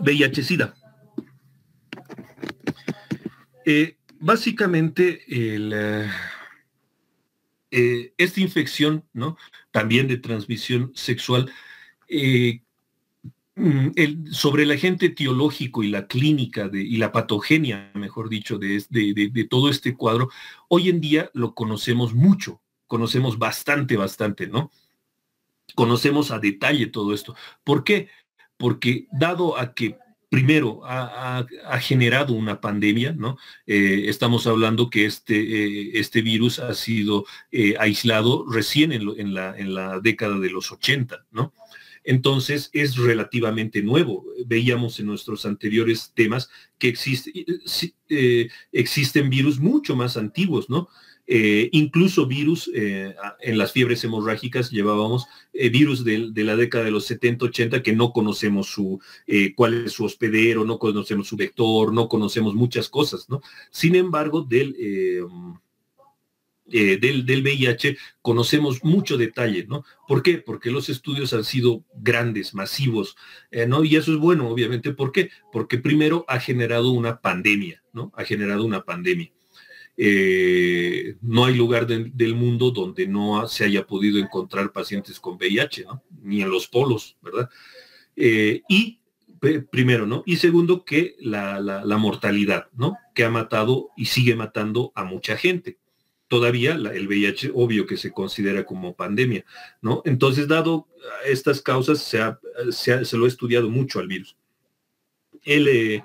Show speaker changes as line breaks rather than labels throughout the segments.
VIH-Sida. Eh, básicamente, eh, eh, esta infección, ¿no? también de transmisión sexual, mm, sobre el agente etiológico y la clínica y la patogenia, mejor dicho, de, de, todo este cuadro, hoy en día lo conocemos mucho, conocemos bastante, bastante, ¿no? Conocemos a detalle todo esto. ¿Por qué? porque dado a que primero ha, generado una pandemia, ¿no? Eh, estamos hablando que este, eh, este virus ha sido eh, aislado recién en, la, en, la, década de los 80, ¿no? Entonces es relativamente nuevo. Veíamos en nuestros anteriores temas que existen virus mucho más antiguos, ¿no? Eh, incluso virus, eh, en las fiebres hemorrágicas llevábamos eh, virus de, la década de los 70, 80, que no conocemos su, cuál es su hospedero, no conocemos su vector, no conocemos muchas cosas, ¿no? Sin embargo, del... del, VIH conocemos mucho detalle, ¿no? ¿Por qué? Porque los estudios han sido grandes, masivos, ¿no? Y eso es bueno, obviamente. ¿Por qué? Porque primero ha generado una pandemia, ¿no? Ha generado una pandemia no hay lugar del mundo donde no se haya podido encontrar pacientes con VIH, Ni en los polos, ¿verdad? Eh, y primero, ¿no? Y segundo, que la, mortalidad, ¿no? Que ha matado y sigue matando a mucha gente. Todavía el VIH, obvio que se considera como pandemia, ¿no? Entonces, dado estas causas, se, ha, se, lo ha estudiado mucho al virus. El, eh,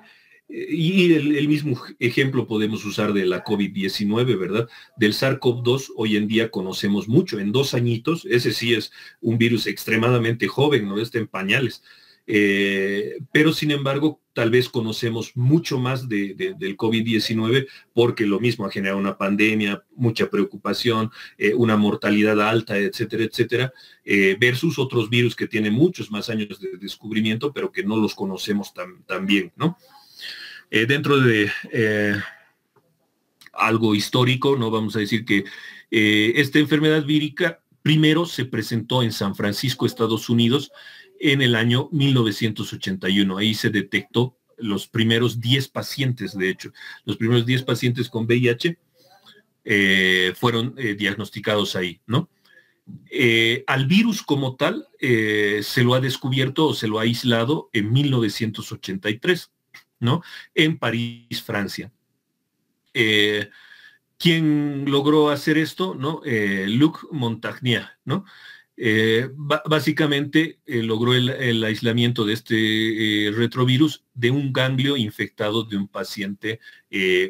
y el, mismo ejemplo podemos usar de la COVID-19, ¿verdad? Del SARS-CoV-2 hoy en día conocemos mucho. En dos añitos, ese sí es un virus extremadamente joven, no está en pañales. Eh, pero sin embargo, tal vez conocemos mucho más del COVID-19 porque lo mismo ha generado una pandemia, mucha preocupación, eh, una mortalidad alta, etcétera, etcétera, eh, versus otros virus que tienen muchos más años de descubrimiento, pero que no los conocemos tan bien, ¿no? Eh, dentro de eh, algo histórico, ¿no? Vamos a decir que eh, esta enfermedad vírica primero se presentó en San Francisco, Estados Unidos, en el año 1981. Ahí se detectó los primeros 10 pacientes, de hecho, los primeros 10 pacientes con VIH fueron diagnosticados ahí, ¿no? al virus como tal se lo ha descubierto o se lo ha aislado en 1983. ¿no? En París, Francia. Eh, ¿Quién logró hacer esto? ¿no? Eh, Luc Montagnier, ¿no? Eh, básicamente logró el, aislamiento de este retrovirus de un ganglio infectado de un paciente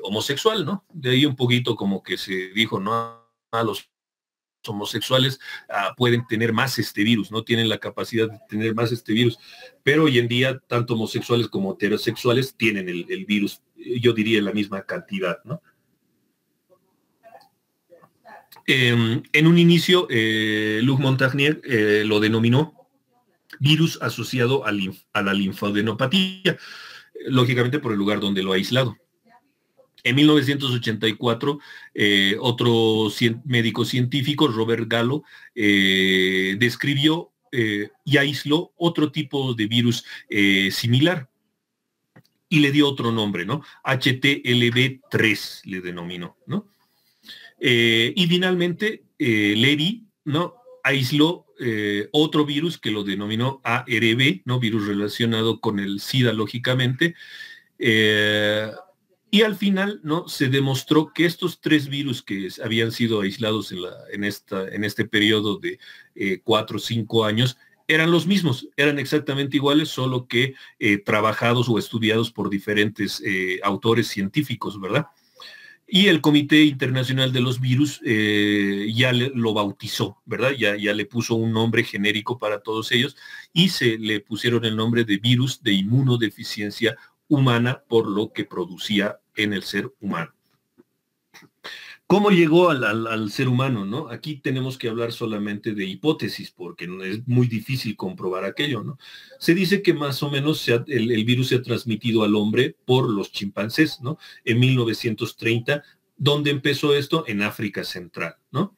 homosexual, ¿no? De ahí un poquito como que se dijo, no, a los homosexuales ah, pueden tener más este virus, no tienen la capacidad de tener más este virus, pero hoy en día tanto homosexuales como heterosexuales tienen el, virus, eh, yo diría la misma cantidad, em, en un inicio, eh, Luc Montagnier eh, lo denominó virus asociado a, a la linfadenopatía, lógicamente por el lugar donde lo ha aislado. En 1984, eh, otro médico científico, Robert Gallo, eh, describió eh, y aisló otro tipo de virus similar y le dio otro nombre, ¿no? HTLV3 le denominó, ¿no? y finalmente, Levy, ¿no? Aisló otro virus que lo denominó ARB, ¿no? virus relacionado con el SIDA, lógicamente, y al final, ¿no? Se demostró que estos tres virus que habían sido aislados en, esta, en este periodo de eh, cuatro o cinco años eran los mismos, eran exactamente iguales, solo que eh, trabajados o estudiados por diferentes eh, autores científicos, ¿verdad? Y el Comité Internacional de los Virus ya lo bautizó, ¿verdad? Ya, ya le puso un nombre genérico para todos ellos y se le pusieron el nombre de virus de inmunodeficiencia humana por lo que producía en el ser humano. ¿Cómo llegó al, ser humano? ¿no? Aquí tenemos que hablar solamente de hipótesis, porque es muy difícil comprobar aquello. ¿no? Se dice que más o menos el, el, virus se ha transmitido al hombre por los chimpancés, ¿no? En 1930, ¿dónde empezó esto en África Central, ¿no?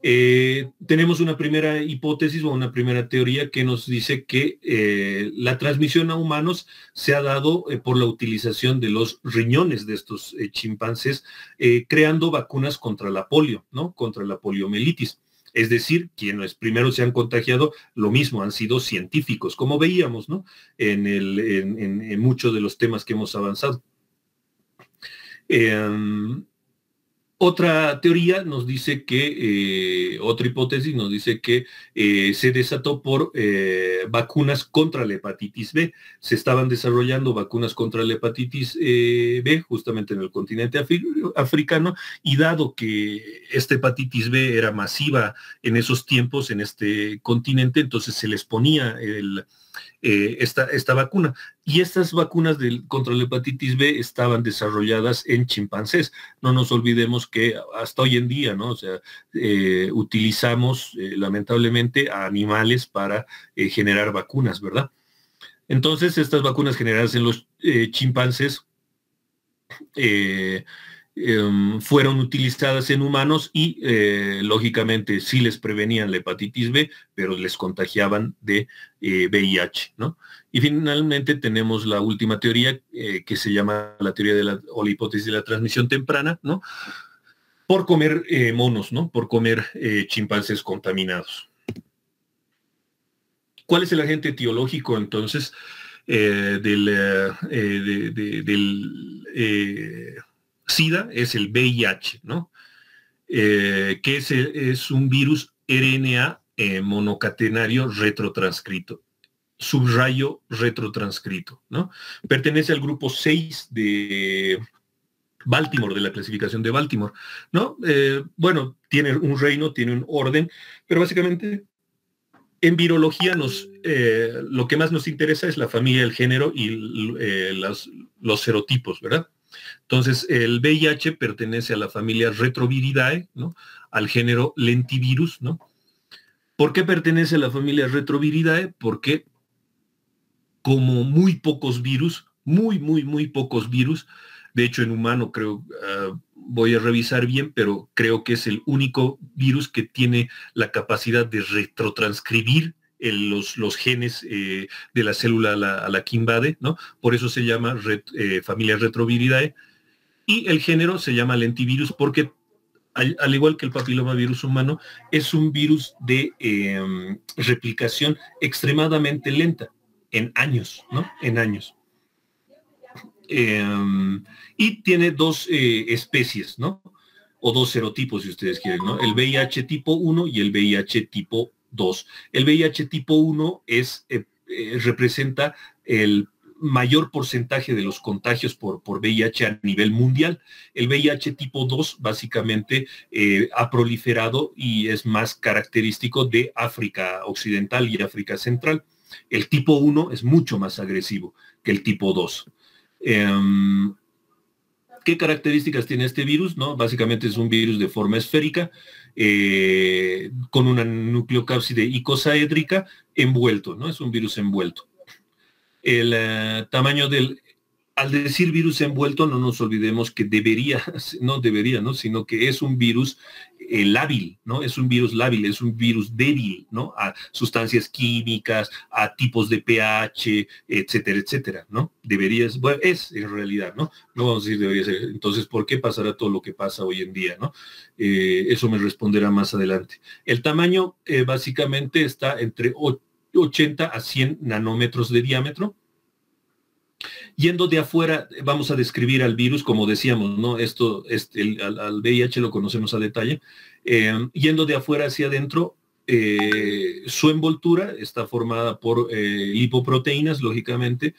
Eh, tenemos una primera hipótesis o una primera teoría que nos dice que eh, la transmisión a humanos se ha dado eh, por la utilización de los riñones de estos chimpancés, creando vacunas contra la polio, ¿no? Contra la poliomielitis. Es decir, quienes primero se han contagiado, lo mismo, han sido científicos, como veíamos, ¿no? En, en muchos de los temas que hemos avanzado. Em, otra teoría nos dice que, eh, otra hipótesis nos dice que eh, se desató por eh, vacunas contra la hepatitis B. Se estaban desarrollando vacunas contra la hepatitis B justamente en el continente africano y dado que esta hepatitis B era masiva en esos tiempos en este continente, entonces se les ponía el, eh, esta, vacuna. Y estas vacunas del, contra la hepatitis B estaban desarrolladas en chimpancés. No nos olvidemos que hasta hoy en día, ¿no? O sea, eh, utilizamos eh, lamentablemente a animales para generar vacunas, ¿verdad? Entonces, estas vacunas generadas en los chimpancés Em, fueron utilizadas en humanos y eh, lógicamente sí les prevenían la hepatitis B, pero les contagiaban de VIH. Eh, ¿no? Y finalmente tenemos la última teoría eh, que se llama la teoría de la, o la hipótesis de la transmisión temprana, ¿no? por comer monos, ¿no? por comer chimpancés contaminados. ¿Cuál es el agente etiológico entonces del, del SIDA es el VIH, ¿no? Eh, que es, es, un virus RNA eh, monocatenario retrotranscrito, subrayo retrotranscrito, ¿no? Pertenece al grupo 6 de Baltimore, de la clasificación de Baltimore, ¿no? Eh, bueno, tiene un reino, tiene un orden, pero básicamente en virología nos, lo que más nos interesa es la familia, el género y los serotipos, ¿verdad? Entonces, el VIH pertenece a la familia Retroviridae, al género Lentivirus. ¿no? ¿Por qué pertenece a la familia Retroviridae? Porque como muy pocos virus, muy, muy, muy pocos virus, de hecho en humano creo, ah, voy a revisar bien, pero creo que es el único virus que tiene la capacidad de retrotranscribir los, genes eh, de la célula a la, que invade, ¿no? Por eso se llama eh, familia Retroviridae. Y el género se llama lentivirus porque, al, igual que el papilomavirus humano, es un virus de em, replicación extremadamente lenta, en años, ¿no? En años. Em, y tiene dos eh, especies, ¿no? O dos serotipos, si ustedes quieren, ¿no? El VIH tipo 1 y el VIH tipo el VIH tipo 1 eh, eh, representa el mayor porcentaje de los contagios por, VIH a nivel mundial. El VIH tipo 2 básicamente eh, ha proliferado y es más característico de África Occidental y África Central. El tipo 1 es mucho más agresivo que el tipo 2. Em, ¿Qué características tiene este virus? Básicamente es un virus de forma esférica, eh, con una nucleocápside icosaédrica envuelto, ¿no? Es un virus envuelto. El eh, tamaño del al decir virus envuelto, no nos olvidemos que debería, no debería, ¿no? Sino que es un virus lábil, ¿no? Es un virus lábil, es un virus débil, ¿no? A sustancias químicas, a tipos de pH, etcétera, etcétera, ¿no? Debería, bueno, es en realidad, ¿no? No vamos a decir debería ser. Entonces, ¿por qué pasará todo lo que pasa hoy en día, ¿no? Eh, eso me responderá más adelante. El tamaño eh, básicamente está entre 80 a 100 nanómetros de diámetro Yendo de afuera, vamos a describir al virus, como decíamos, ¿no? Esto, es este, el, al, VIH lo conocemos a detalle. Em, yendo de afuera hacia adentro, eh, su envoltura está formada por eh, lipoproteínas, lógicamente,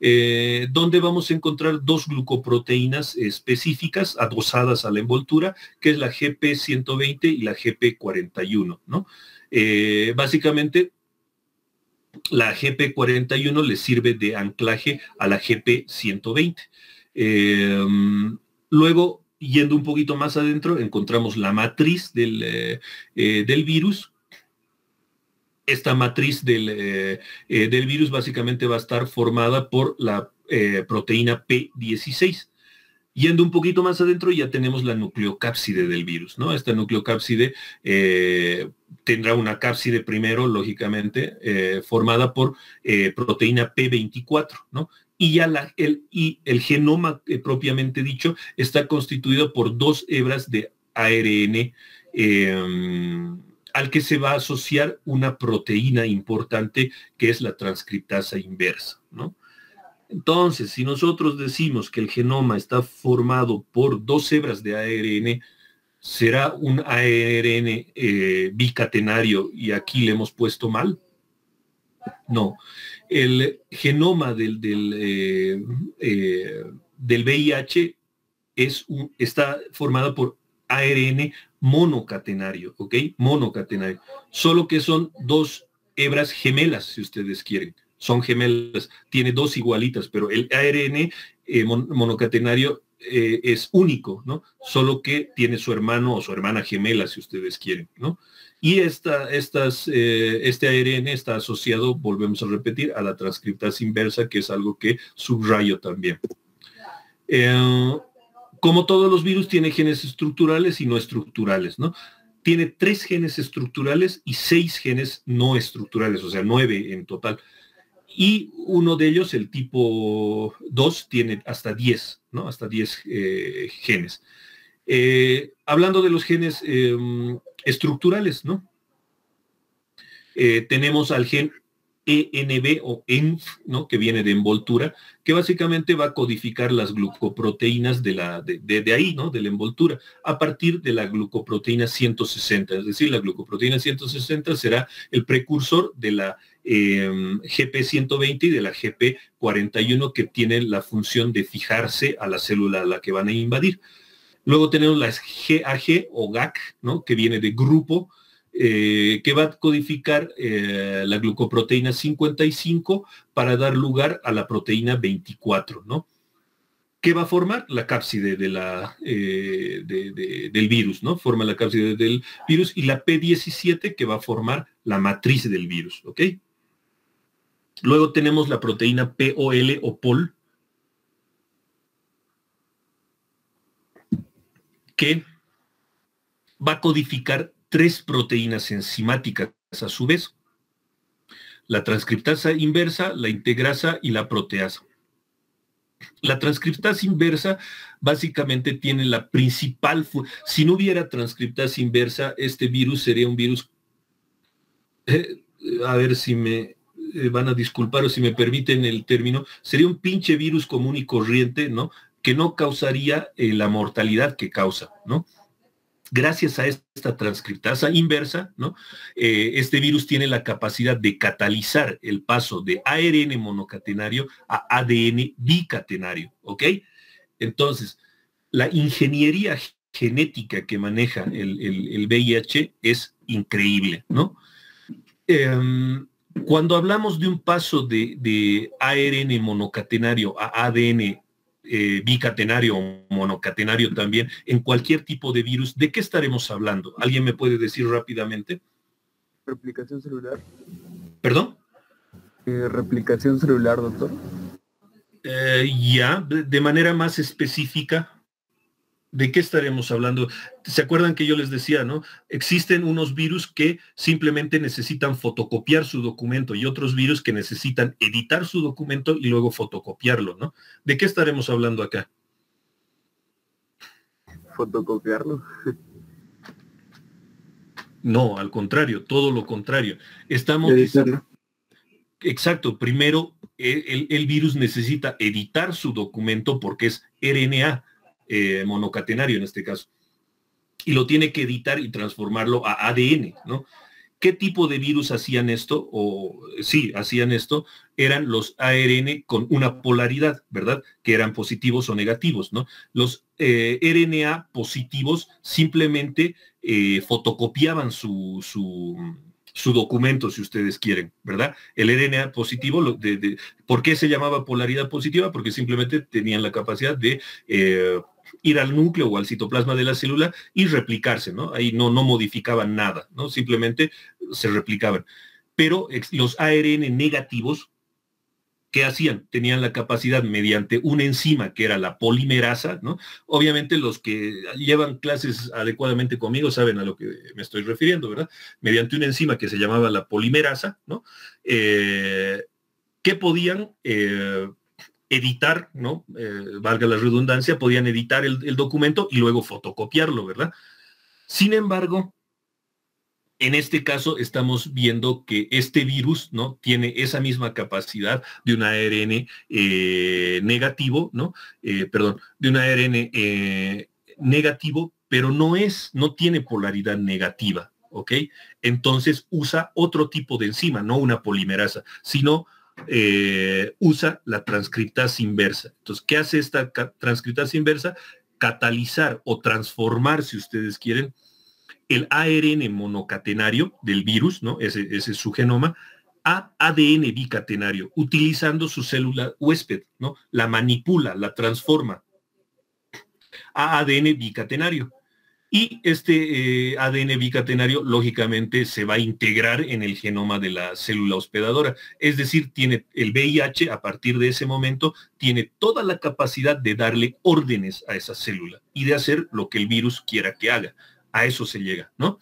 eh, donde vamos a encontrar dos glucoproteínas específicas adosadas a la envoltura, que es la GP120 y la GP41, ¿no? básicamente, la GP41 le sirve de anclaje a la GP120. Em, luego, yendo un poquito más adentro, encontramos la matriz del, eh, eh, virus. Esta matriz eh, del, virus básicamente va a estar formada por la proteína P16. Yendo un poquito más adentro ya tenemos la nucleocápside del virus, ¿no? Esta nucleocápside eh, tendrá una cápside primero, lógicamente, eh, formada por eh, proteína P24, ¿no? Y ya el, y el genoma propiamente dicho está constituido por dos hebras de ARN em, al que se va a asociar una proteína importante que es la transcriptasa inversa, ¿no? Entonces, si nosotros decimos que el genoma está formado por dos hebras de ARN, ¿será un ARN eh, bicatenario y aquí le hemos puesto mal? No. El genoma del, del, eh, eh, del VIH es está formado por ARN monocatenario, ¿ok? Monocatenario. Solo que son dos hebras gemelas, si ustedes quieren son gemelas, tiene dos igualitas, pero el ARN eh, monocatenario eh, es único, ¿no? Solo que tiene su hermano o su hermana gemela, si ustedes quieren, ¿no? Y esta, estas, eh, este ARN está asociado, volvemos a repetir, a la transcriptase inversa, que es algo que subrayo también. como todos los virus, tiene genes estructurales y no estructurales, ¿no? Tiene tres genes estructurales y seis genes no estructurales, o sea, nueve en total y uno de ellos, el tipo 2, tiene hasta 10, ¿no? Hasta 10 eh, genes. Eh, hablando de los genes em, estructurales, ¿no? Eh, tenemos al gen ENB o ENF, ¿no? Que viene de envoltura, que básicamente va a codificar las glucoproteínas de, la, de ahí, ¿no? De la envoltura, a partir de la glucoproteína 160. Es decir, la glucoproteína 160 será el precursor de la Em, GP120 y de la GP41 que tienen la función de fijarse a la célula a la que van a invadir. Luego tenemos las GAG o GAC, ¿no? que viene de grupo, eh, que va a codificar eh, la glucoproteína 55 para dar lugar a la proteína 24, ¿no? ¿Qué va a formar? La cápside eh, del virus, ¿no? Forma la cápside del virus y la P17 que va a formar la matriz del virus, ¿ok? Luego tenemos la proteína POL o POL, que va a codificar tres proteínas enzimáticas a su vez, la transcriptasa inversa, la integrasa y la proteasa. La transcriptasa inversa básicamente tiene la principal... Si no hubiera transcriptasa inversa, este virus sería un virus... Eh, a ver si me... Eh, van a disculpar si me permiten el término, sería un pinche virus común y corriente, ¿no? Que no causaría eh, la mortalidad que causa, ¿no? Gracias a esta transcriptasa inversa, ¿no? Eh, este virus tiene la capacidad de catalizar el paso de ARN monocatenario a ADN bicatenario, ¿ok? Entonces, la ingeniería genética que maneja el, el, VIH es increíble, ¿no? Em, cuando hablamos de un paso de, ARN monocatenario a ADN eh, bicatenario o monocatenario también, en cualquier tipo de virus, ¿de qué estaremos hablando? ¿Alguien me puede decir rápidamente? Replicación celular. ¿Perdón? Eh, replicación celular, doctor. Eh, ya, de manera más específica. ¿De qué estaremos hablando? ¿Se acuerdan que yo les decía, no? Existen unos virus que simplemente necesitan fotocopiar su documento y otros virus que necesitan editar su documento y luego fotocopiarlo, ¿no? ¿De qué estaremos hablando acá? Fotocopiarlo. No, al contrario, todo lo contrario. Estamos... Exacto, primero e, el, el virus necesita editar su documento porque es RNA eh, monocatenario en este caso, y lo tiene que editar y transformarlo a ADN, ¿no? ¿Qué tipo de virus hacían esto? O sí, hacían esto, eran los ARN con una polaridad, ¿verdad? Que eran positivos o negativos, ¿no? Los eh, RNA positivos simplemente eh, fotocopiaban su su documento, si ustedes quieren, ¿verdad? El RNA e positivo, lo de, ¿por qué se llamaba polaridad positiva? Porque simplemente tenían la capacidad de... Eh, ir al núcleo o al citoplasma de la célula y replicarse, ¿no? Ahí no, no modificaban nada, ¿no? Simplemente se replicaban. Pero los ARN negativos ¿Qué hacían? Tenían la capacidad mediante una enzima que era la polimerasa, ¿no? Obviamente los que llevan clases adecuadamente conmigo saben a lo que me estoy refiriendo, ¿verdad? Mediante una enzima que se llamaba la polimerasa, ¿no? Eh, que podían eh, editar, ¿no? Eh, valga la redundancia, podían editar el documento y luego fotocopiarlo, ¿verdad? Sin embargo, en este caso estamos viendo que este virus ¿no? tiene esa misma capacidad de un ARN eh, negativo, ¿no? Eh, perdón, de un ARN eh, negativo, pero no es, no tiene polaridad negativa, Entonces usa otro tipo de enzima, no una polimerasa, sino usa la transcriptasa inversa. Entonces, ¿qué hace esta transcriptasa inversa? Catalizar o transformar, si ustedes quieren, el ARN monocatenario del virus, ¿no? Ese, es su genoma, a ADN bicatenario, utilizando su célula huésped, ¿no? La manipula, la transforma a ADN bicatenario. Y este eh, ADN bicatenario, lógicamente, se va a integrar en el genoma de la célula hospedadora. Es decir, tiene el VIH a partir de ese momento, tiene toda la capacidad de darle órdenes a esa célula y de hacer lo que el virus quiera que haga. A eso se llega, ¿no?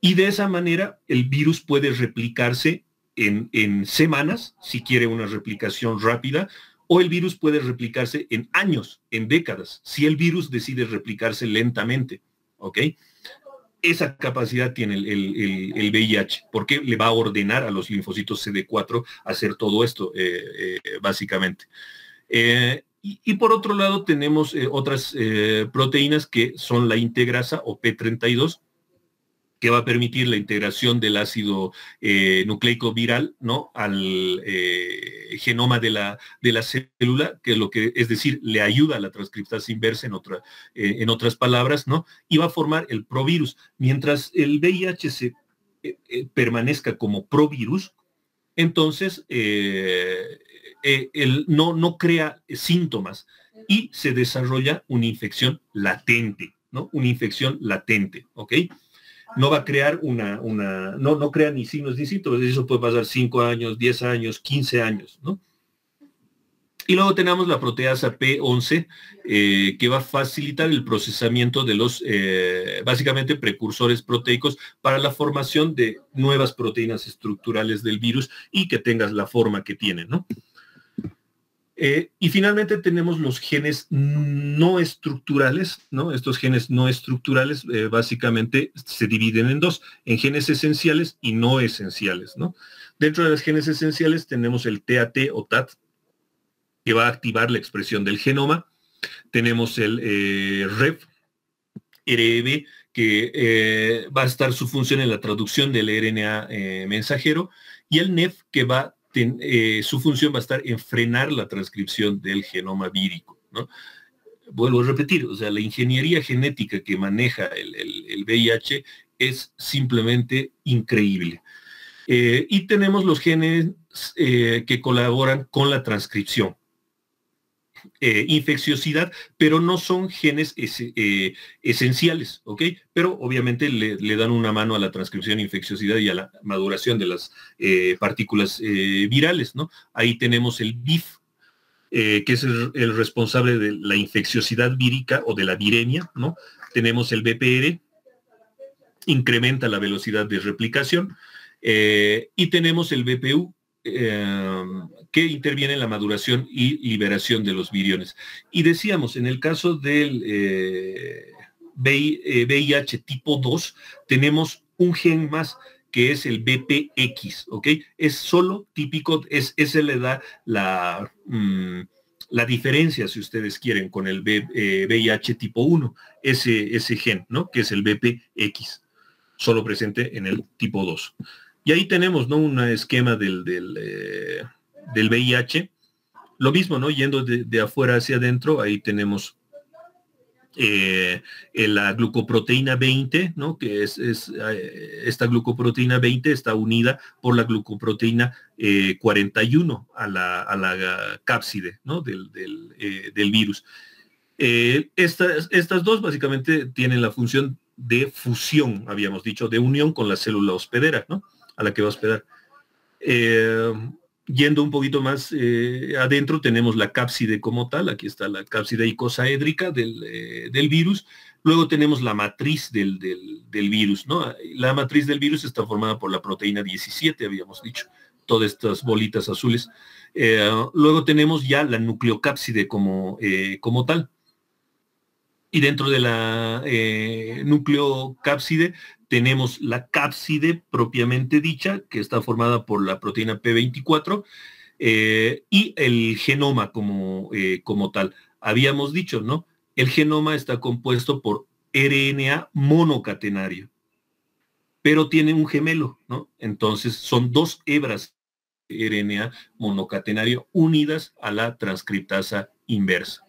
Y de esa manera el virus puede replicarse en, semanas, si quiere una replicación rápida, o el virus puede replicarse en años, en décadas, si el virus decide replicarse lentamente. ¿Ok? Esa capacidad tiene el, VIH, porque le va a ordenar a los linfocitos CD4 hacer todo esto, eh, eh, básicamente. Eh, y, por otro lado tenemos eh, otras eh, proteínas que son la integrasa o P32, que va a permitir la integración del ácido eh, nucleico viral ¿no? al genoma de la, de la célula, que es lo que, es decir, le ayuda a la transcriptasa inversa en, en otras palabras, ¿no? Y va a formar el provirus. Mientras el VIH se, permanezca como provirus, entonces eh, no, no crea síntomas y se desarrolla una infección latente, ¿no? Una infección latente, ¿ok? No va a crear una, una no, no crea ni signos ni síntomas, eso puede pasar 5 años, 10 años, 15 años, ¿no? Y luego tenemos la proteasa P11, eh, que va a facilitar el procesamiento de los, eh, básicamente, precursores proteicos para la formación de nuevas proteínas estructurales del virus y que tengas la forma que tiene, ¿no? Eh, y finalmente tenemos los genes no estructurales, ¿no? Estos genes no estructurales eh, básicamente se dividen en dos, en genes esenciales y no esenciales, ¿no? Dentro de los genes esenciales tenemos el TAT o TAT, que va a activar la expresión del genoma. Tenemos el REV, eh, REV, e que va a estar su función en la traducción del RNA mensajero, y el NEF, que va eh, su función va a estar en frenar la transcripción del genoma vírico, ¿no? Vuelvo a repetir, o sea, la ingeniería genética que maneja el, VIH es simplemente increíble. Eh, y tenemos los genes eh, que colaboran con la transcripción. Eh, infecciosidad, pero no son genes eh, esenciales, ¿ok? Pero obviamente le, dan una mano a la transcripción, infecciosidad y a la maduración de las eh, partículas virales, ¿no? Ahí tenemos el BIF, que es el, responsable de la infecciosidad vírica o de la viremia, ¿no? Tenemos el BPR, incrementa la velocidad de replicación, y tenemos el BPU, interviene en la maduración y liberación de los viriones. Y decíamos, en el caso del VIH eh, eh, tipo 2, tenemos un gen más que es el BPX, ¿ok? Es solo típico, es, ese le da la, mm, la diferencia, si ustedes quieren, con el VIH eh, tipo 1, ese, ese gen, ¿no? Que es el BPX, solo presente en el tipo 2. Y ahí tenemos, ¿no? Un esquema del, del VIH. Lo mismo, ¿no? Yendo de, afuera hacia adentro, ahí tenemos eh, eh, la glucoproteína 20, ¿no? que es, eh, esta glucoproteína 20 está unida por la glucoproteína 41 a la, a la cápside ¿no? del, virus. estas, estas dos básicamente tienen la función de fusión, habíamos dicho, de unión con la célula hospedera, ¿no? a la que va a hospedar. Yendo un poquito más eh, adentro, tenemos la cápside como tal, aquí está la cápside icosaédrica del, eh, del virus, luego tenemos la matriz del, virus, ¿no? La matriz del virus está formada por la proteína 17, habíamos dicho, todas estas bolitas azules. Eh, luego tenemos ya la nucleocápside como, como tal, y dentro de la nucleocápside tenemos la cápside propiamente dicha, que está formada por la proteína P24, eh, y el genoma como, eh, como tal. Habíamos dicho, ¿no? El genoma está compuesto por RNA monocatenario, pero tiene un gemelo, ¿no? Entonces son dos hebras de RNA monocatenario unidas a la transcriptasa inversa.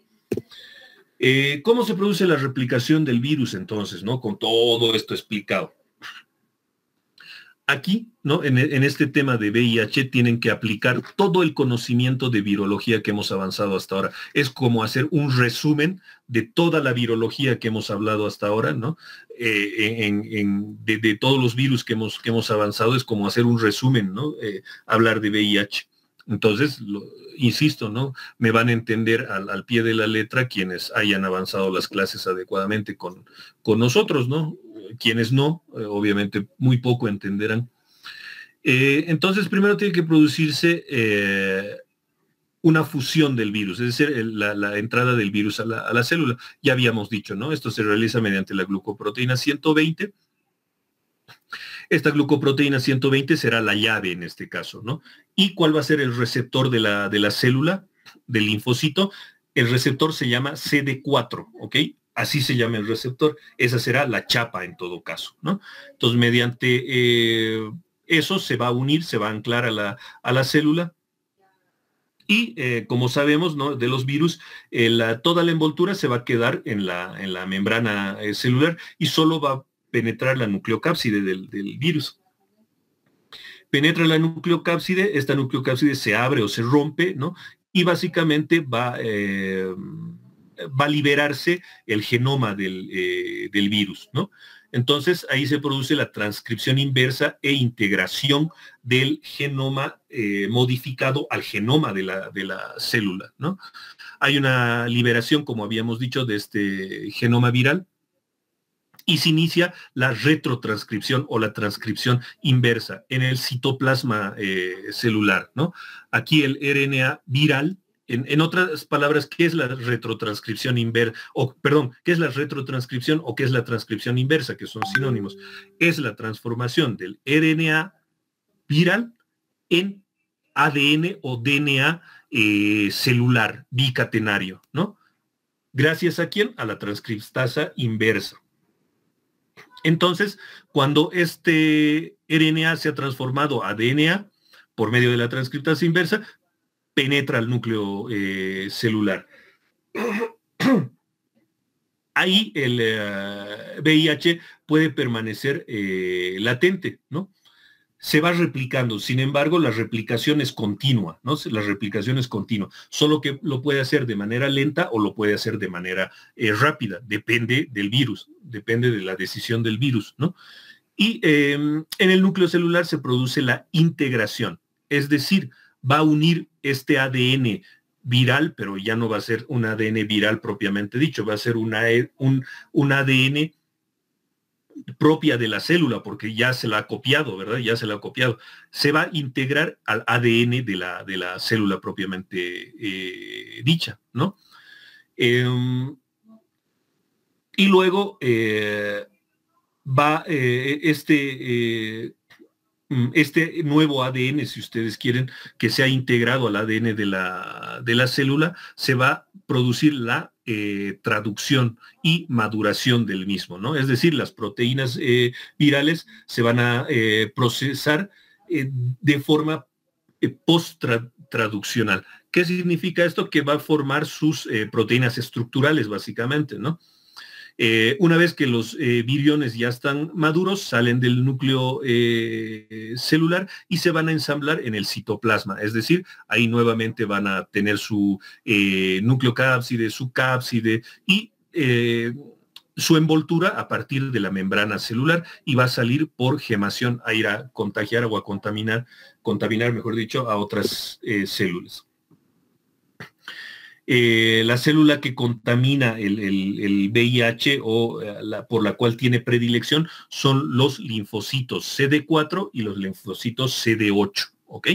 Eh, ¿Cómo se produce la replicación del virus entonces, ¿no? Con todo esto explicado. Aquí, ¿no? En, e, este tema de VIH tienen que aplicar todo el conocimiento de virología que hemos avanzado hasta ahora. Es como hacer un resumen de toda la virología que hemos hablado hasta ahora, ¿no? Eh, de, todos los virus que hemos, hemos avanzado, es como hacer un resumen, ¿no? Eh, hablar de VIH. Entonces, insisto, ¿no? Me van a entender al, pie de la letra quienes hayan avanzado las clases adecuadamente con, con nosotros, ¿no? Quienes no, eh, obviamente muy poco entenderán. Eh, entonces, primero tiene que producirse eh, una fusión del virus, es decir, la, entrada del virus a la, a la, célula. Ya habíamos dicho, ¿no? Esto se realiza mediante la glucoproteína 120 esta glucoproteína 120 será la llave en este caso, ¿no? ¿Y cuál va a ser el receptor de la, de la célula, del linfocito? El receptor se llama CD4, ¿ok? Así se llama el receptor. Esa será la chapa en todo caso, ¿no? Entonces, mediante eh, eso se va a unir, se va a anclar a la, célula y eh, como sabemos ¿no? de los virus, eh, toda la envoltura se va a quedar en la, en la membrana celular y solo va penetrar la nucleocápside del, virus. Penetra la nucleocápside, esta nucleocápside se abre o se rompe, ¿no? Y básicamente va, eh, va a liberarse el genoma eh, del, virus, ¿no? Entonces ahí se produce la transcripción inversa e integración del genoma eh, modificado al genoma de la, de la célula. ¿no? Hay una liberación, como habíamos dicho, de este genoma viral y se inicia la retrotranscripción o la transcripción inversa en el citoplasma eh, celular. ¿no? Aquí el RNA viral, en, otras palabras, ¿qué es la retrotranscripción inversa? O, perdón, ¿qué es la retrotranscripción o qué es la transcripción inversa? Que son sinónimos. Es la transformación del RNA viral en ADN o DNA eh, celular bicatenario, ¿no? Gracias a quién? A la transcriptasa inversa. Entonces, cuando este RNA se ha transformado a DNA por medio de la transcriptasa inversa, penetra al núcleo eh, celular. Ahí el VIH eh, puede permanecer eh, latente, ¿no? se va replicando. Sin embargo, la replicación es continua, ¿no? La replicación es continua. Solo que lo puede hacer de manera lenta o lo puede hacer de manera eh, rápida. Depende del virus, depende de la decisión del virus, ¿no? Y em, en el núcleo celular se produce la integración, es decir, va a unir este ADN viral, pero ya no va a ser un ADN viral propiamente dicho, va a ser una, un, un ADN propia de la célula, porque ya se la ha copiado, ¿verdad? Ya se la ha copiado. Se va a integrar al ADN de la, de la célula propiamente eh, dicha, ¿no? Em, y luego eh, va eh, este Mm, este nuevo ADN, si ustedes quieren, que sea integrado al ADN de la, célula, se va a producir la eh, traducción y maduración del mismo, ¿no? Es decir, las proteínas eh, virales se van a eh, procesar de forma post-traduccional. ¿Qué significa esto? Que va a formar sus proteínas estructurales, básicamente, ¿no? Eh, una vez que los eh, viriones ya están maduros, salen del núcleo eh, celular y se van a ensamblar en el citoplasma, es decir, ahí nuevamente van a tener su núcleo cápside, su cápside y su envoltura a partir de la membrana celular y va a salir por gemación a ir a contagiar o a contaminar, contaminar, mejor dicho, a otras células. Eh, la célula que contamina el, VIH o eh, la, por la cual tiene predilección son los linfocitos CD4 y los linfocitos CD8, ¿ok?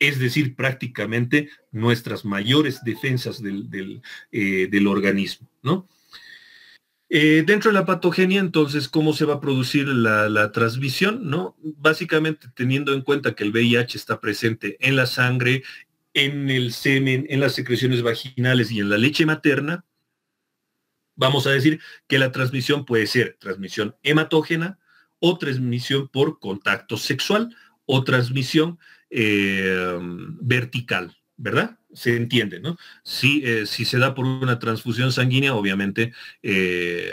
Es decir, prácticamente nuestras mayores defensas del, eh, organismo, ¿no? dentro de la patogenia, entonces, ¿cómo se va a producir la, la, transmisión? ¿no? Básicamente teniendo en cuenta que el VIH está presente en la sangre, en el semen, en las secreciones vaginales y en la leche materna, vamos a decir que la transmisión puede ser transmisión hematógena o transmisión por contacto sexual o transmisión em, vertical, ¿verdad? Se entiende, ¿no? Eh, si, se da por una transfusión sanguínea, obviamente eh,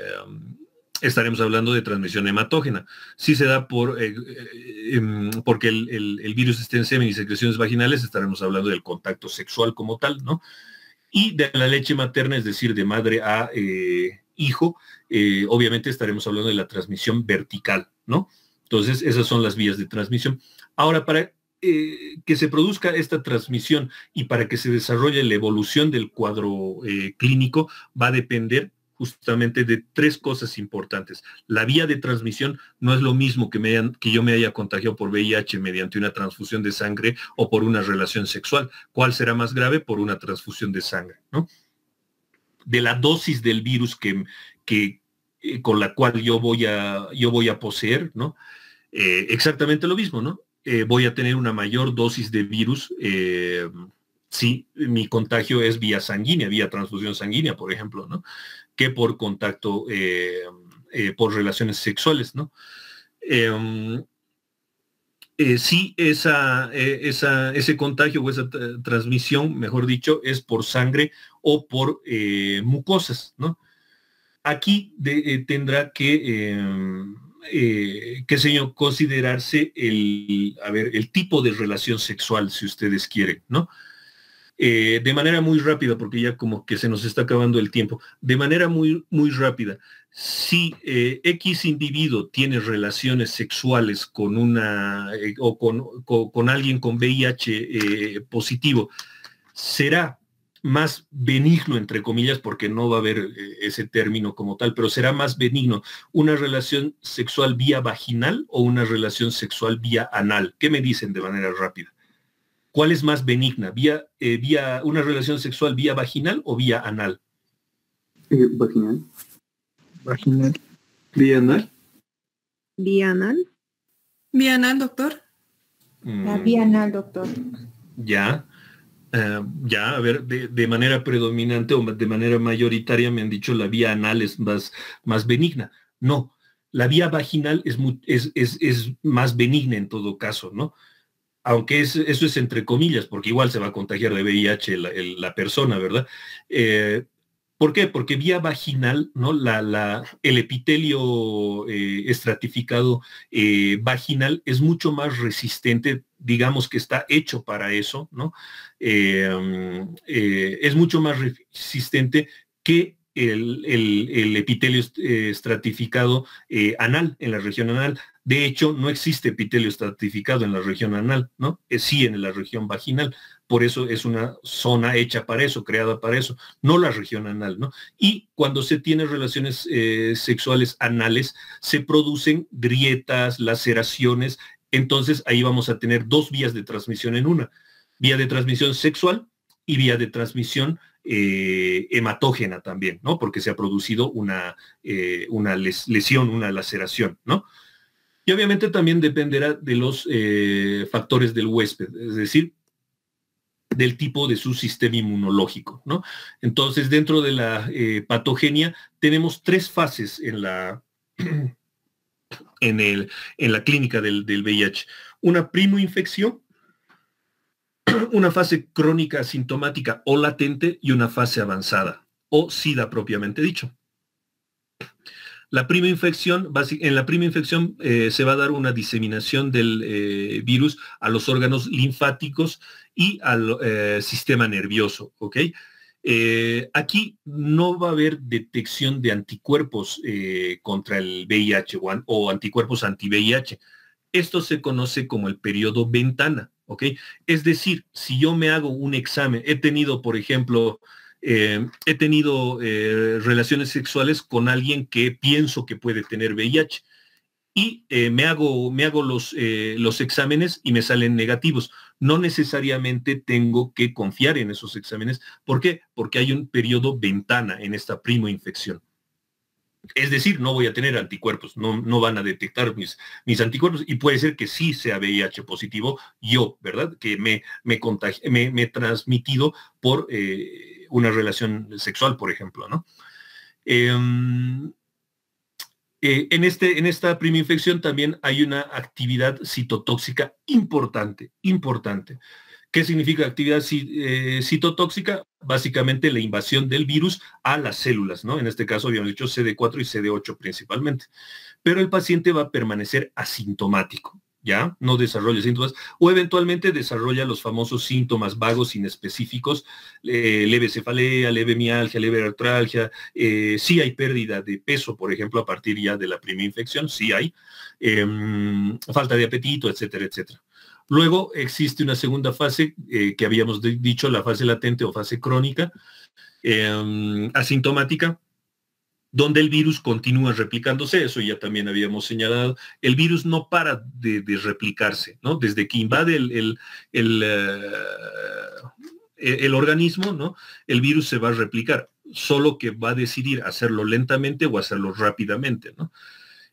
estaremos hablando de transmisión hematógena. Si se da por, eh, eh, em, porque el, virus está en semen y secreciones vaginales, estaremos hablando del contacto sexual como tal, ¿no? Y de la leche materna, es decir, de madre a eh, hijo, obviamente estaremos hablando de la transmisión vertical, ¿no? Entonces, esas son las vías de transmisión. Ahora, para que se produzca esta transmisión y para que se desarrolle la evolución del cuadro clínico, va a depender justamente de tres cosas importantes. La vía de transmisión no es lo mismo que, que yo me haya contagiado por VIH mediante una transfusión de sangre o por una relación sexual. ¿Cuál será más grave? Por una transfusión de sangre, ¿no? De la dosis del virus que, que eh, con la cual yo voy a, yo voy a poseer, ¿no? Eh, exactamente lo mismo, ¿no? Eh, voy a tener una mayor dosis de virus si mi contagio es vía sanguínea, vía transfusión sanguínea, por ejemplo, ¿no? que por contacto, eh, eh, por relaciones sexuales, ¿no? Em, eh, si esa, esa, ese contagio o esa transmisión, mejor dicho, es por sangre o por mucosas, ¿no? Aquí tendrá que, em, qué señor considerarse el, a ver, el tipo de relación sexual, si ustedes quieren, ¿no? Eh, de manera muy rápida, porque ya como que se nos está acabando el tiempo, de manera muy, muy rápida, si eh, X individuo tiene relaciones sexuales con una eh, o con, con, con, alguien con VIH positivo, será más benigno, entre comillas, porque no va a haber ese término como tal, pero será más benigno una relación sexual vía vaginal o una relación sexual vía anal. ¿Qué me dicen de manera rápida? ¿Cuál es más benigna? ¿Vía, eh, vía una relación sexual vía vaginal o vía anal? Eh, vaginal. Vaginal. ¿Vía anal? ¿Vía anal? ¿Vía anal, doctor? Mm. La vía anal, doctor. Ya. Eh, ya, a ver, de, manera predominante o de manera mayoritaria me han dicho la vía anal es más, más benigna. No, la vía vaginal es, es más benigna en todo caso, ¿no? aunque eso es entre comillas, porque igual se va a contagiar de VIH la, persona, ¿verdad? Eh, ¿Por qué? Porque vía vaginal, ¿no? La, el epitelio eh, estratificado eh, vaginal es mucho más resistente, digamos que está hecho para eso, ¿no? Mm, es mucho más resistente que el, epitelio eh, estratificado eh, anal, en la región anal. De hecho, no existe epitelio estratificado en la región anal, ¿no? Es eh, sí en la región vaginal. Por eso es una zona hecha para eso, creada para eso, no la región anal, ¿no? Y cuando se tienen relaciones sexuales anales, se producen grietas, laceraciones. Entonces ahí vamos a tener dos vías de transmisión en una. Vía de transmisión sexual y vía de transmisión eh, hematógena también, ¿no? Porque se ha producido una, eh, una lesión, una laceración, ¿no? Y obviamente también dependerá de los eh, factores del huésped, es decir, del tipo de su sistema inmunológico, ¿no? Entonces, dentro de la patogenia tenemos tres fases en la, en el, en la clínica del, del VIH. Una infección. una fase crónica sintomática o latente y una fase avanzada, o SIDA propiamente dicho. La prima infección, en la prima infección eh, se va a dar una diseminación del eh, virus a los órganos linfáticos y al eh, sistema nervioso, aquí no va a haber detección de anticuerpos contra el VIH o anticuerpos anti-VIH. Esto se conoce como el periodo ventana. Es decir, si yo me hago un examen, he tenido, por ejemplo, eh, he tenido eh, relaciones sexuales con alguien que pienso que puede tener VIH y eh, me hago, me hago los, los exámenes y me salen negativos. No necesariamente tengo que confiar en esos exámenes. ¿Por qué? Porque hay un periodo ventana en esta primo infección. Es decir, no voy a tener anticuerpos, no, van a detectar mis, mis, anticuerpos y puede ser que sí sea VIH positivo yo, ¿verdad? Que me, me, me, he transmitido por eh, una relación sexual, por ejemplo, ¿no? Em, eh, en, este, en esta infección también hay una actividad citotóxica importante, importante. ¿Qué significa actividad eh, citotóxica? Básicamente la invasión del virus a las células, ¿no? En este caso habíamos dicho CD4 y CD8 principalmente. Pero el paciente va a permanecer asintomático, ¿ya? No desarrolla síntomas o eventualmente desarrolla los famosos síntomas vagos inespecíficos, eh, leve cefalea, leve mialgia, leve artralgia, eh, sí hay pérdida de peso, por ejemplo, a partir ya de la primera infección, sí hay, em, falta de apetito, etcétera, etcétera. Luego existe una segunda fase eh, que habíamos dicho, la fase latente o fase crónica, em, asintomática, donde el virus continúa replicándose, eso ya también habíamos señalado, el virus no para de, replicarse, ¿no? Desde que invade el, eh, e-, el, organismo, ¿no? El virus se va a replicar, solo que va a decidir hacerlo lentamente o hacerlo rápidamente,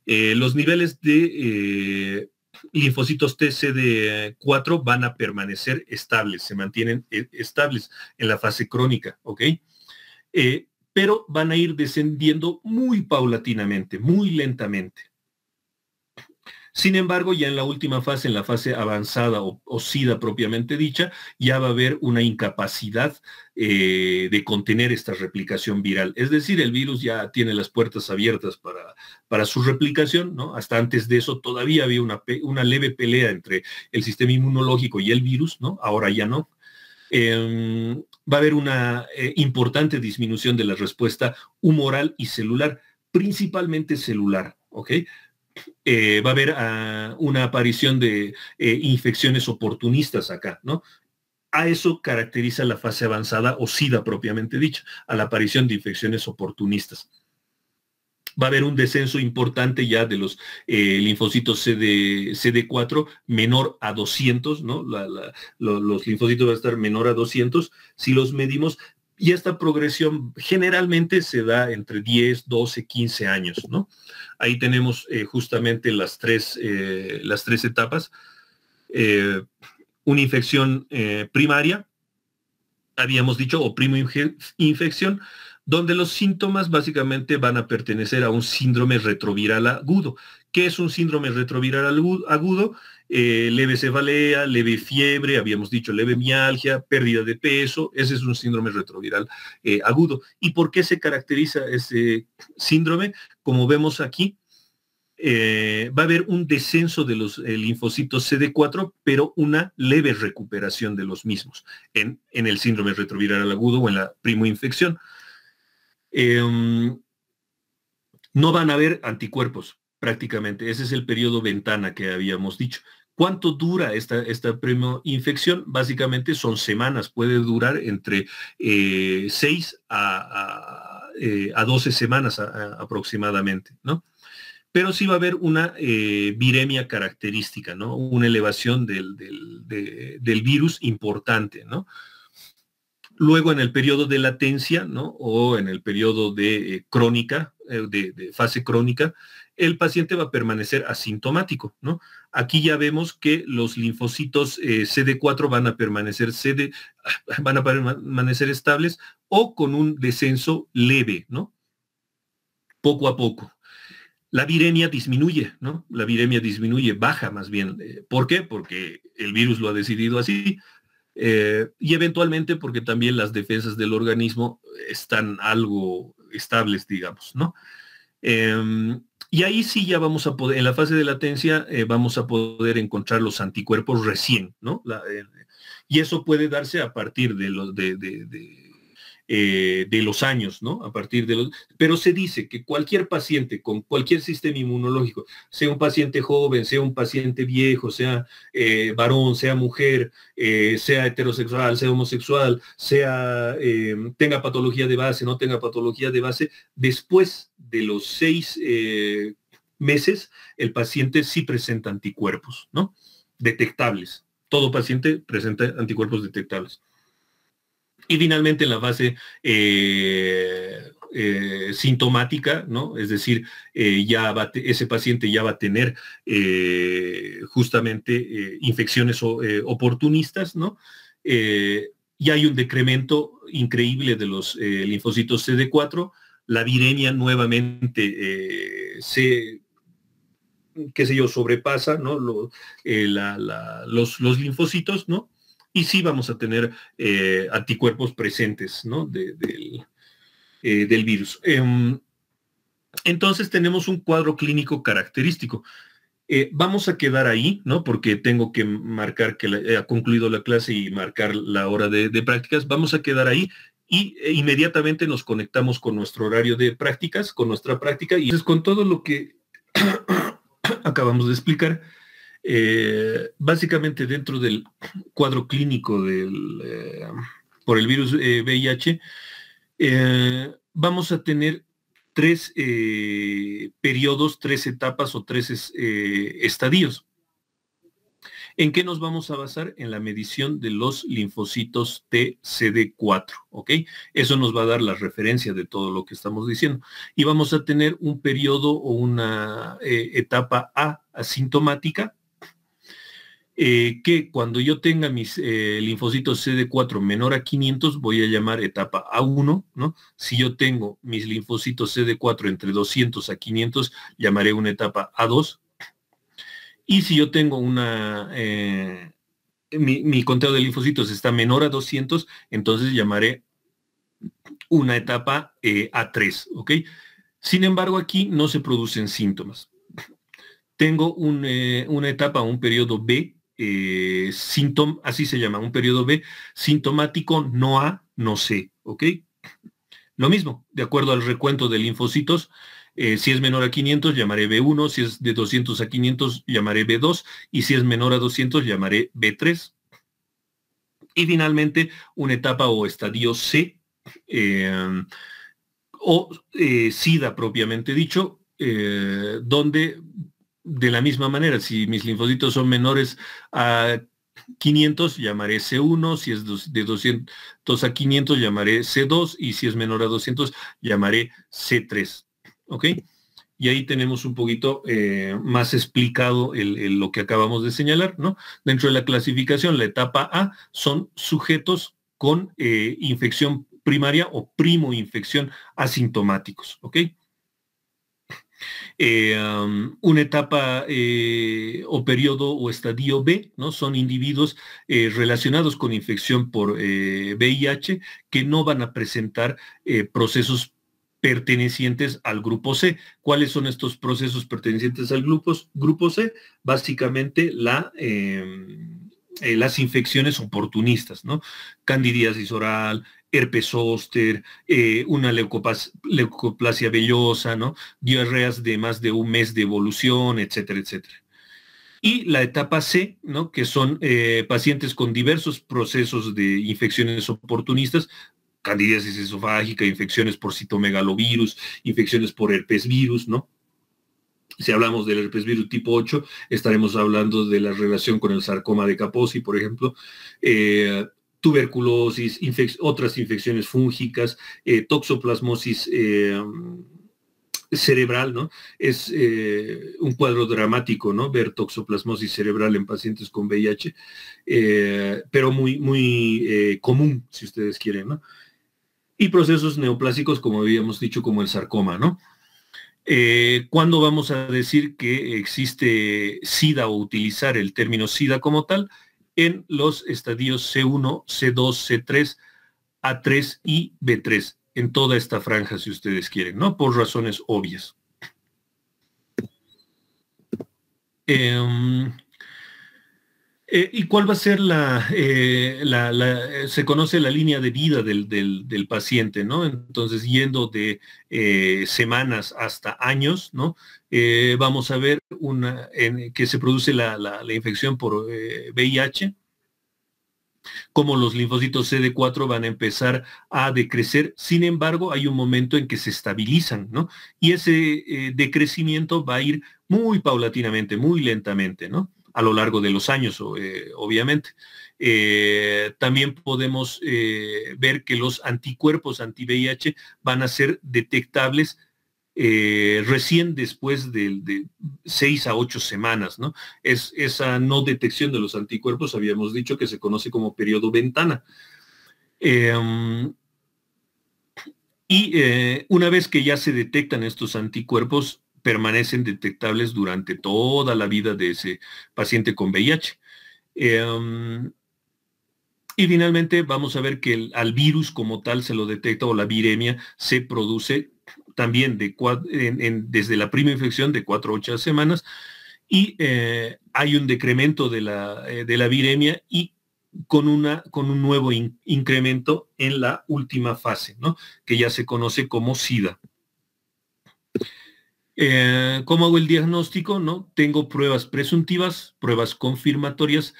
eh, los niveles de linfocitos TCD4 van a permanecer estables, se mantienen eh, estables en la fase crónica, ¿ok? Eh, pero van a ir descendiendo muy paulatinamente, muy lentamente. Sin embargo, ya en la última fase, en la fase avanzada o, SIDA propiamente dicha, ya va a haber una incapacidad eh, de contener esta replicación viral. Es decir, el virus ya tiene las puertas abiertas para, para su replicación, ¿no? Hasta antes de eso todavía había una, una leve pelea entre el sistema inmunológico y el virus, ¿no? Ahora ya no. Em, va a haber una eh, importante disminución de la respuesta humoral y celular, principalmente celular, ¿ok? Eh, va a haber ah, una aparición de eh, infecciones oportunistas acá, ¿no? A eso caracteriza la fase avanzada o SIDA propiamente dicha, a la aparición de infecciones oportunistas. Va a haber un descenso importante ya de los eh, linfocitos CD, 4 menor a 200, ¿no? los linfocitos van a estar menor a 200 si los medimos, y esta progresión generalmente se da entre 10, 12, 15 años, ¿no? Ahí tenemos eh, justamente las tres, eh, las tres etapas. Eh, una infección primaria, habíamos dicho, o infección, donde los síntomas básicamente van a pertenecer a un síndrome retroviral agudo. ¿Qué es un síndrome retroviral agudo? Eh, leve cefalea, leve fiebre, habíamos dicho leve mialgia, pérdida de peso, ese es un síndrome retroviral eh, agudo. ¿Y por qué se caracteriza ese síndrome? Como vemos aquí, eh, va a haber un descenso de los linfocitos CD4, pero una leve recuperación de los mismos en, el síndrome retroviral agudo o en la primoinfección. Em, no van a haber anticuerpos prácticamente. Ese es el periodo ventana que habíamos dicho. ¿Cuánto dura esta, esta infección? Básicamente son semanas, puede durar entre 6 eh, a, 12 eh, semanas aproximadamente, ¿no? Pero sí va a haber una eh, viremia característica, ¿no? Una elevación del, del virus importante, ¿no? Luego en el periodo de latencia, ¿no? O en el periodo de eh, crónica, eh, de, fase crónica, el paciente va a permanecer asintomático, ¿no? Aquí ya vemos que los linfocitos eh, CD4 van a permanecer CD, van a permanecer estables o con un descenso leve, ¿no? Poco a poco. La viremia disminuye, ¿no? La viremia disminuye, baja más bien. ¿Por qué? Porque el virus lo ha decidido así eh, y eventualmente porque también las defensas del organismo están algo estables, digamos, ¿no? Em, y ahí sí ya vamos a poder, en la fase de latencia eh, vamos a poder encontrar los anticuerpos recién, ¿no? Eh, y eso puede darse a partir de los de eh, de los años, ¿no? A partir de los... Pero se dice que cualquier paciente con cualquier sistema inmunológico, sea un paciente joven, sea un paciente viejo, sea eh, varón, sea mujer, eh, sea heterosexual, sea homosexual, sea, tenga patología de base, no tenga patología de base, después de los seis meses, el paciente sí presenta anticuerpos, ¿no? Detectables. Todo paciente presenta anticuerpos detectables. Y finalmente en la fase eh, eh, sintomática, ¿no? Es decir, eh, ya ese paciente ya va a tener justamente infecciones oportunistas, ¿no? y hay un decremento increíble de los linfocitos CD4, la viremia nuevamente se qué sé yo, sobrepasa ¿no? los, los linfocitos, ¿no? y sí vamos a tener eh, anticuerpos presentes eh, del, virus. Em, entonces tenemos un cuadro clínico característico. Eh, vamos a quedar ahí, ¿no? Porque tengo que marcar que ha concluido la clase y marcar la hora de, prácticas. Vamos a quedar ahí y e inmediatamente nos conectamos con nuestro horario de prácticas, con nuestra práctica y es con todo lo que acabamos de explicar, eh, básicamente dentro del cuadro clínico del, eh, por el virus VIH, eh, vamos a tener tres periodos, tres etapas o tres estadios. ¿En qué nos vamos a basar? En la medición de los linfocitos TCD4, Eso nos va a dar la referencia de todo lo que estamos diciendo. Y vamos a tener un periodo o una etapa A asintomática, eh, que cuando yo tenga mis eh, linfocitos CD4 menor a 500, voy a llamar etapa A1, ¿no? Si yo tengo mis linfocitos CD4 entre 200 a 500, llamaré una etapa A2. Y si yo tengo una... Eh, mi, conteo de linfocitos está menor a 200, entonces llamaré una etapa A3, ¿ok? Sin embargo, aquí no se producen síntomas. Tengo una etapa, un periodo B, eh, síntoma, así se llama, un periodo B, sintomático no A, no C, ¿ok? Lo mismo, de acuerdo al recuento de linfocitos, eh, si es menor a 500 llamaré B1, si es de 200 a 500 llamaré B2 y si es menor a 200 llamaré B3. Y finalmente, una etapa o estadio C, em, o eh, SIDA propiamente dicho, donde de la misma manera, si mis linfocitos son menores a 500, llamaré C1, si es de 200 a 500, llamaré C2, y si es menor a 200, llamaré C3. ¿Ok? Y ahí tenemos un poquito eh, más explicado lo que acabamos de señalar, ¿no? Dentro de la clasificación, la etapa A son sujetos con eh, infección primaria o primo infección asintomáticos, ¿ok? Eh, una etapa eh, o periodo o estadio B, ¿no? Son individuos eh, relacionados con infección por VIH que no van a presentar procesos pertenecientes al grupo C. ¿Cuáles son estos procesos pertenecientes al grupo, C? Básicamente la... Em, las infecciones oportunistas, ¿no? Candidiasis oral, herpes zóster, eh, una leucoplasia vellosa, ¿no? diarreas de más de un mes de evolución, etcétera, etcétera. Y la etapa C, ¿no? que son eh, pacientes con diversos procesos de infecciones oportunistas, candidiasis esofágica, infecciones por citomegalovirus, infecciones por herpes virus, ¿no? Si hablamos del herpes virus tipo 8, estaremos hablando de la relación con el sarcoma de Kaposi, por ejemplo, eh, tuberculosis, otras infecciones fúngicas, eh, toxoplasmosis eh, cerebral, ¿no? Es eh, un cuadro dramático, ¿no? Ver toxoplasmosis cerebral en pacientes con VIH, pero muy, muy común, si ustedes quieren, ¿no? Y procesos neoplásicos, como habíamos dicho, como el sarcoma, ¿no? ¿Cuándo vamos a decir que existe SIDA o utilizar el término SIDA como tal? en los estadios C1, C2, C3, A3 y B3, en toda esta franja si ustedes quieren, ¿no? Por razones obvias. Em, eh, ¿Y cuál va a ser la, eh, eh, se conoce la línea de vida del, paciente, ¿no? Entonces, yendo de semanas hasta años, ¿no? vamos a ver una, que se produce la, infección por VIH, como los linfocitos CD4 van a empezar a decrecer. Sin embargo, hay un momento en que se estabilizan, ¿no? Y ese decrecimiento va a ir muy paulatinamente, muy lentamente, ¿no? a lo largo de los años, eh, obviamente. Eh, también podemos eh, ver que los anticuerpos anti-VIH van a ser detectables recién después de, seis a ocho semanas. ¿no? Es, esa no detección de los anticuerpos habíamos dicho que se conoce como periodo ventana. Em, y una vez que ya se detectan estos anticuerpos, permanecen detectables durante toda la vida de ese paciente con VIH. Em, y finalmente vamos a ver que al virus como tal se lo detecta o la viremia se produce también desde la prima infección de 4 a 8 semanas y eh, hay un decremento eh, de la, viremia y con, una, con un nuevo incremento en la última fase, que ya se conoce como SIDA. Eh, ¿Cómo hago el diagnóstico? ¿No? Tengo pruebas presuntivas, pruebas confirmatorias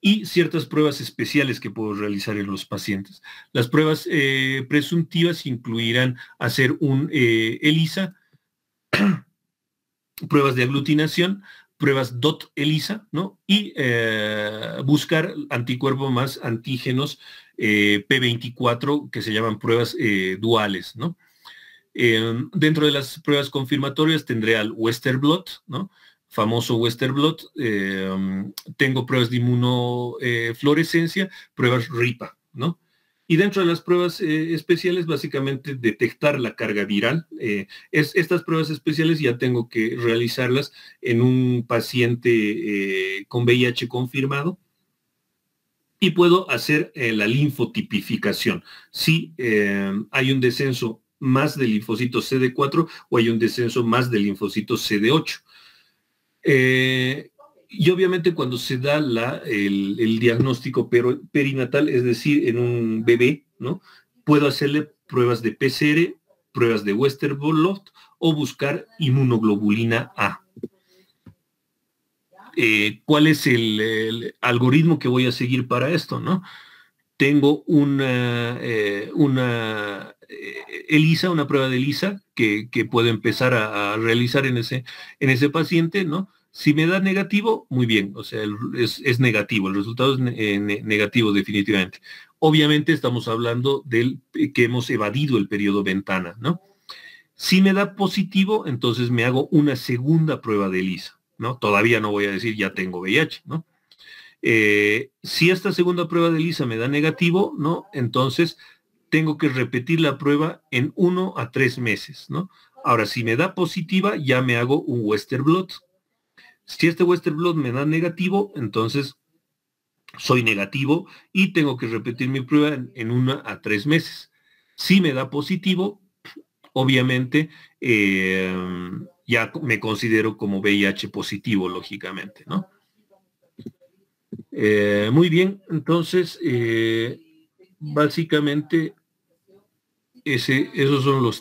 y ciertas pruebas especiales que puedo realizar en los pacientes. Las pruebas eh, presuntivas incluirán hacer un eh, ELISA, pruebas de aglutinación, pruebas DOT ELISA, ¿no? Y buscar anticuerpo más antígenos P24, que se llaman pruebas duales, ¿no? dentro de las pruebas confirmatorias tendré al Westerblot ¿no? famoso Western em, tengo pruebas de inmunofluorescencia, pruebas RIPA, ¿no? Y dentro de las pruebas eh, especiales, básicamente detectar la carga viral. Eh, estas pruebas especiales ya tengo que realizarlas en un paciente eh, con VIH confirmado. Y puedo hacer la linfotipificación. Si em, hay un descenso más del linfocito CD4 o hay un descenso más del linfocito CD8. Eh, y obviamente cuando se da la, el, diagnóstico perinatal, es decir, en un bebé, ¿no? Puedo hacerle pruebas de PCR, pruebas de Westerboloft o buscar inmunoglobulina A. Eh, ¿Cuál es el, algoritmo que voy a seguir para esto? ¿no? Tengo una, eh, una eh, ELISA, una prueba de ELISA que, puedo empezar a, realizar en ese, en ese paciente, ¿no? Si me da negativo, muy bien, o sea, es, negativo, el resultado es eh, negativo definitivamente. Obviamente estamos hablando del eh, que hemos evadido el periodo ventana, ¿no? Si me da positivo, entonces me hago una segunda prueba de ELISA, ¿no? Todavía no voy a decir ya tengo VIH, ¿no? si esta segunda prueba de ELISA me da negativo, ¿no? Entonces tengo que repetir la prueba en uno a tres meses, ¿no? Ahora, si me da positiva, ya me hago un Western Blot. Si este Western Blot me da negativo, entonces soy negativo y tengo que repetir mi prueba en, uno a tres meses. Si me da positivo, obviamente eh, ya me considero como VIH positivo, lógicamente, ¿no? Eh, muy bien, entonces, eh, básicamente ese, esos son los